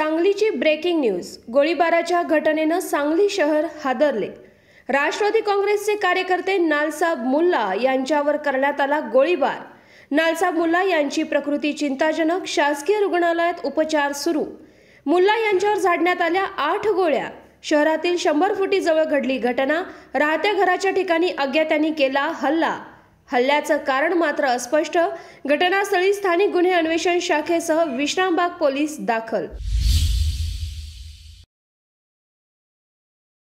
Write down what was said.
सांगलीची breaking news गोळीबाराच्या घटनेनं सांगली शहर हादरले राष्ट्रवादी काँग्रेसचे कार्यकर्ते नालसाब मुल्ला यांच्यावर करण्यात आला गोळीबार नालसाब मुल्ला यांची प्रकृती चिंताजनक शासकीय रुग्णालयात उपचार सुरू मुल्ला यांच्यावर झाडण्यात आल्या आठ गोळ्या शहरातील शंभर फुटी जवळ घडली घटना राहत्या घराच्या ठिकाणी अज्ञातांनी केला हल्ला हल्ल्याचं कारण मात्र अस्पष्ट घटनास्थळी स्थानिक गुन्हे अन्वेषण शाखेसह विश्रामबाग पोलीस दाखल